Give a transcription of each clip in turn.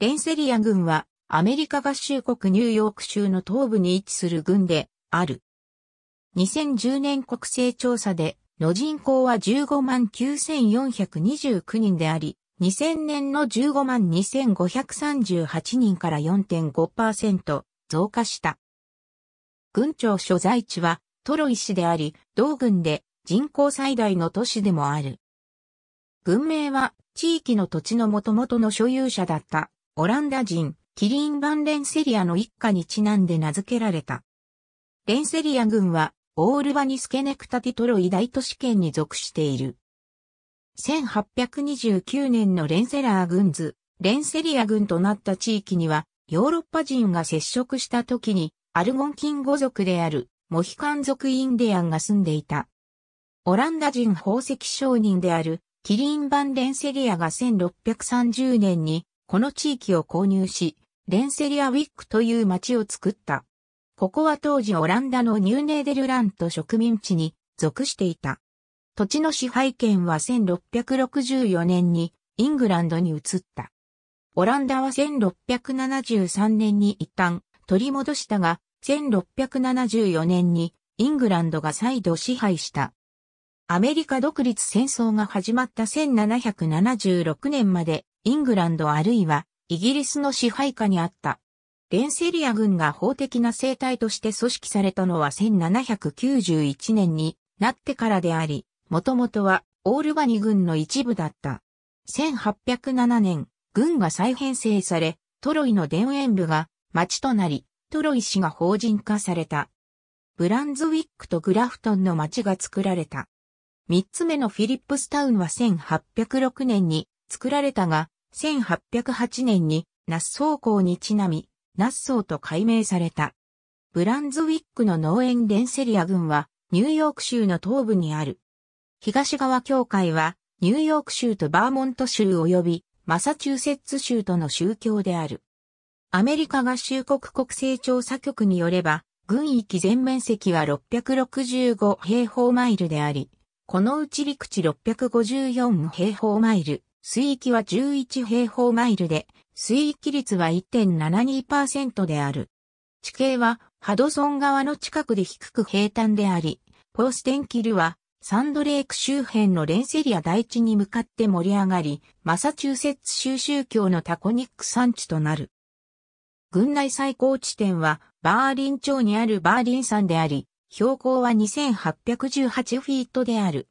レンセリア軍はアメリカ合衆国ニューヨーク州の東部に位置する軍である。2010年国勢調査での人口は15万9429人であり、2000年の15万2538人から4.5%増加した。軍庁所在地はトロイ市であり、同軍で人口最大の都市でもある。軍名は地域の土地のもともとの所有者だったオランダ人、キリン・バン・レンセリアの一家にちなんで名付けられた。レンセリア軍は、オールバニスケネクタティトロイ大都市圏に属している。1829年のレンセラー軍図、レンセリア軍となった地域には、ヨーロッパ人が接触した時に、アルゴンキン語族である、モヒカン族インディアンが住んでいた。オランダ人宝石商人である、キリン・バン・レンセリアが1630年に、この地域を購入し、レンセリアウィックという町を作った。ここは当時オランダのニューネーデルラント植民地に属していた。土地の支配権は1664年にイングランドに移った。オランダは1673年に一旦取り戻したが、1674年にイングランドが再度支配した。アメリカ独立戦争が始まった1776年までイングランドあるいはイギリスの支配下にあった。レンセリア軍が法的な生態として組織されたのは1791年になってからであり、もともとはオールバニ軍の一部だった。1807年、軍が再編成され、トロイの田園部が町となり、トロイ市が法人化された。ブランズウィックとグラフトンの町が作られた。三つ目のフィリップスタウンは1806年に作られたが、1808年にナッソー港にちなみ、ナッソーと改名された。ブランズウィックの農園レンセリア郡はニューヨーク州の東部にある。東側教会はニューヨーク州とバーモント州及びマサチューセッツ州との宗教である。アメリカ合衆国国勢調査局によれば、軍域全面積は665平方マイルであり、このうち陸地654平方マイル、水域は11平方マイルで、水域率は1.72%である。地形はハドソン川の近くで低く平坦であり、ポーステンキルはサンドレーク周辺のレンセリア台地に向かって盛り上がり、マサチューセッツ州宗教のタコニック産地となる。軍内最高地点はバーリン町にあるバーリン山であり、標高は2818フィートである。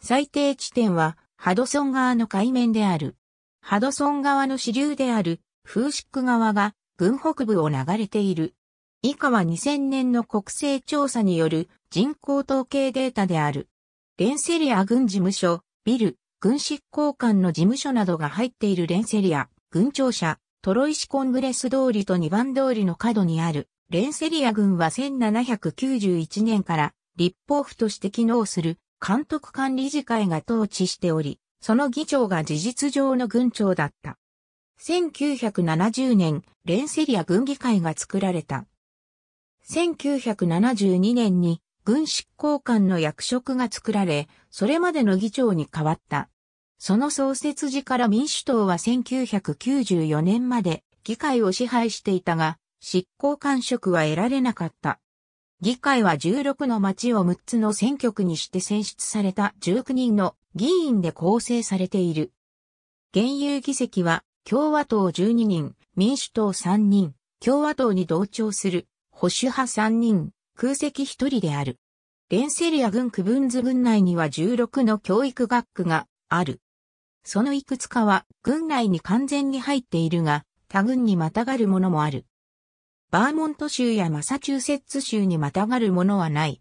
最低地点はハドソン川の海面である。ハドソン川の支流である、フーシック川が、軍北部を流れている。以下は2000年の国勢調査による人口統計データである。レンセリア軍事務所、ビル、軍執行官の事務所などが入っているレンセリア、軍庁舎、トロイシコングレス通りと2番通りの角にある、レンセリア軍は1791年から立法府として機能する監督管理事会が統治しており、その議長が事実上の軍長だった。1970年、レンセリア軍議会が作られた。1972年に軍執行官の役職が作られ、それまでの議長に変わった。その創設時から民主党は1994年まで議会を支配していたが、執行官職は得られなかった。議会は16の町を6つの選挙区にして選出された19人の議員で構成されている。現有議席は共和党12人、民主党3人、共和党に同調する保守派3人、空席1人である。レンセリア軍区分図軍内には16の教育学区がある。そのいくつかは軍内に完全に入っているが、他軍にまたがるものもある。バーモント州やマサチューセッツ州にまたがるものはない。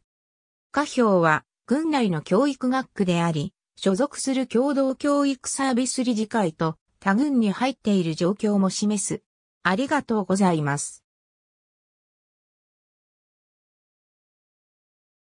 下表は、軍内の教育学区であり、所属する共同教育サービス理事会と他軍に入っている状況も示す。ありがとうございます。